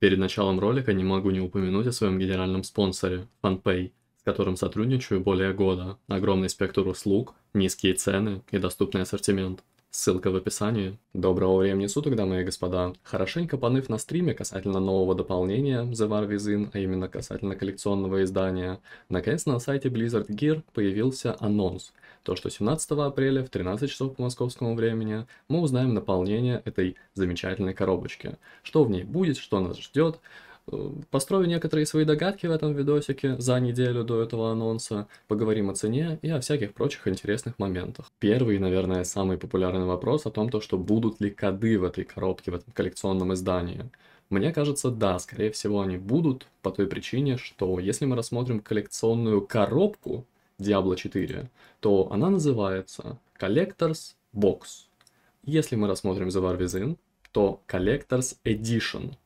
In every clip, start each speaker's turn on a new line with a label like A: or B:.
A: Перед началом ролика не могу не упомянуть о своем генеральном спонсоре – FunPay, с которым сотрудничаю более года. Огромный спектр услуг, низкие цены и доступный ассортимент – Ссылка в описании. Доброго времени суток, дамы и господа. Хорошенько поныв на стриме касательно нового дополнения The War Within, а именно касательно коллекционного издания, наконец на сайте Blizzard Gear появился анонс, то что 17 апреля в 13 часов по московскому времени мы узнаем наполнение этой замечательной коробочки. Что в ней будет, что нас ждет, Построю некоторые свои догадки в этом видосике за неделю до этого анонса, поговорим о цене и о всяких прочих интересных моментах. Первый, наверное, самый популярный вопрос о том, то, что будут ли коды в этой коробке, в этом коллекционном издании. Мне кажется, да, скорее всего они будут, по той причине, что если мы рассмотрим коллекционную коробку Diablo 4, то она называется Collector's Box. Если мы рассмотрим The War Within, то Collector's Edition –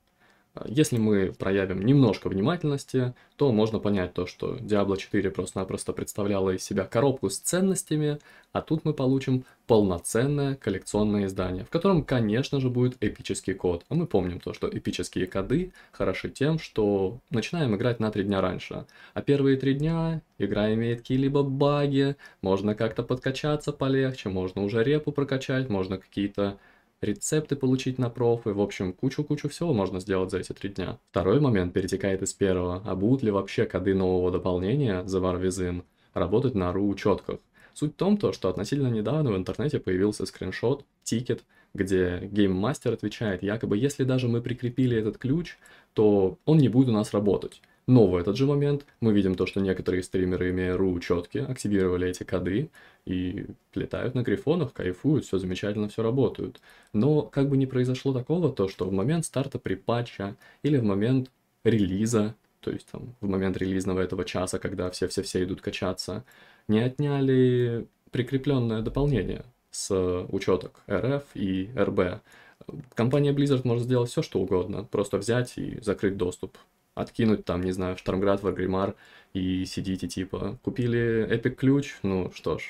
A: если мы проявим немножко внимательности, то можно понять то, что Diablo 4 просто-напросто представляла из себя коробку с ценностями, а тут мы получим полноценное коллекционное издание, в котором, конечно же, будет эпический код. А мы помним то, что эпические коды хороши тем, что начинаем играть на три дня раньше. А первые три дня игра имеет какие-либо баги, можно как-то подкачаться полегче, можно уже репу прокачать, можно какие-то рецепты получить на проф и в общем, кучу-кучу всего можно сделать за эти три дня. Второй момент перетекает из первого, а будут ли вообще коды нового дополнения за варвизин работать на ру-учетках. Суть в том, то, что относительно недавно в интернете появился скриншот, тикет, где гейммастер отвечает, якобы, если даже мы прикрепили этот ключ, то он не будет у нас работать. Но в этот же момент мы видим то, что некоторые стримеры, имея ру четки, активировали эти коды и летают на грифонах, кайфуют, все замечательно, все работают. Но как бы не произошло такого, то что в момент старта при патча или в момент релиза, то есть там в момент релизного этого часа, когда все-все-все идут качаться, не отняли прикрепленное дополнение с учеток РФ и РБ. Компания Blizzard может сделать все, что угодно, просто взять и закрыть доступ откинуть там, не знаю, Штормград, Варгримар и сидите типа, купили эпик ключ, ну что ж,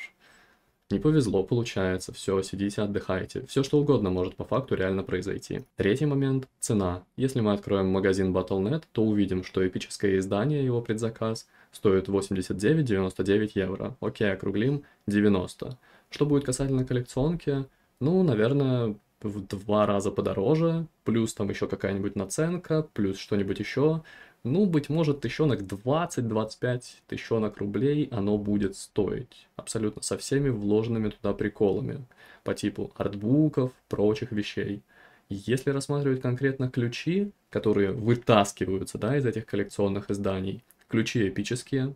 A: не повезло, получается, все, сидите, отдыхайте. Все что угодно может по факту реально произойти. Третий момент – цена. Если мы откроем магазин Battle.net, то увидим, что эпическое издание, его предзаказ, стоит 89,99 евро. Окей, округлим – 90. Что будет касательно коллекционки? Ну, наверное, в два раза подороже, плюс там еще какая-нибудь наценка, плюс что-нибудь еще. Ну, быть может, тысячонок 20-25 тысячонок рублей оно будет стоить. Абсолютно со всеми вложенными туда приколами. По типу артбуков, прочих вещей. Если рассматривать конкретно ключи, которые вытаскиваются да, из этих коллекционных изданий, ключи эпические,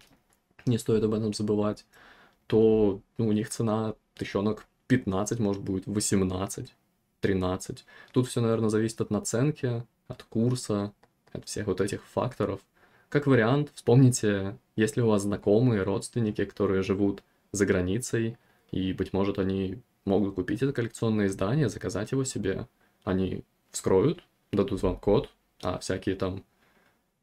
A: не стоит об этом забывать, то ну, у них цена тысячонок 15, может быть, 18. 13. Тут все, наверное, зависит от наценки, от курса, от всех вот этих факторов. Как вариант, вспомните, если у вас знакомые, родственники, которые живут за границей, и, быть может, они могут купить это коллекционное издание, заказать его себе. Они вскроют, дадут вам код, а всякие там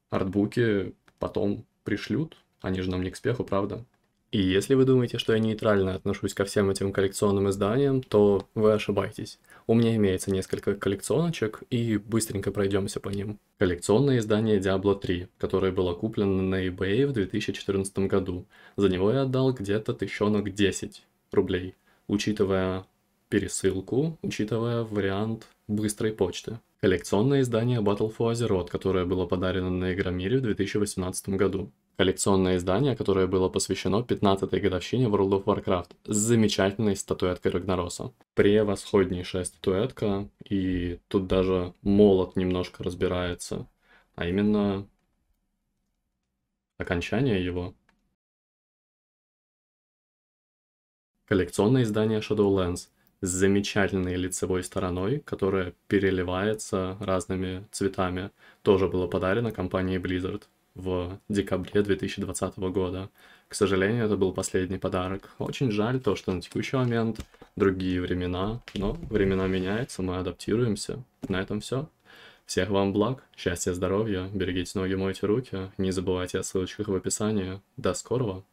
A: артбуки потом пришлют. Они же нам не к спеху, правда? И если вы думаете, что я нейтрально отношусь ко всем этим коллекционным изданиям, то вы ошибаетесь. У меня имеется несколько коллекционочек, и быстренько пройдемся по ним. Коллекционное издание Diablo 3, которое было куплено на eBay в 2014 году. За него я отдал где-то тысячонок 10 рублей, учитывая пересылку, учитывая вариант быстрой почты. Коллекционное издание Battle for Azeroth, которое было подарено на Игромире в 2018 году коллекционное издание, которое было посвящено 15-й годовщине World of Warcraft с замечательной статуэткой Рагнароса. Превосходнейшая статуэтка, и тут даже молот немножко разбирается, а именно окончание его. Коллекционное издание Shadowlands с замечательной лицевой стороной, которая переливается разными цветами, тоже было подарено компании Blizzard – в декабре 2020 года. К сожалению, это был последний подарок. Очень жаль то, что на текущий момент другие времена, но времена меняются, мы адаптируемся. На этом все. Всех вам благ, счастья, здоровья, берегите ноги, мойте руки, не забывайте о ссылочках в описании. До скорого!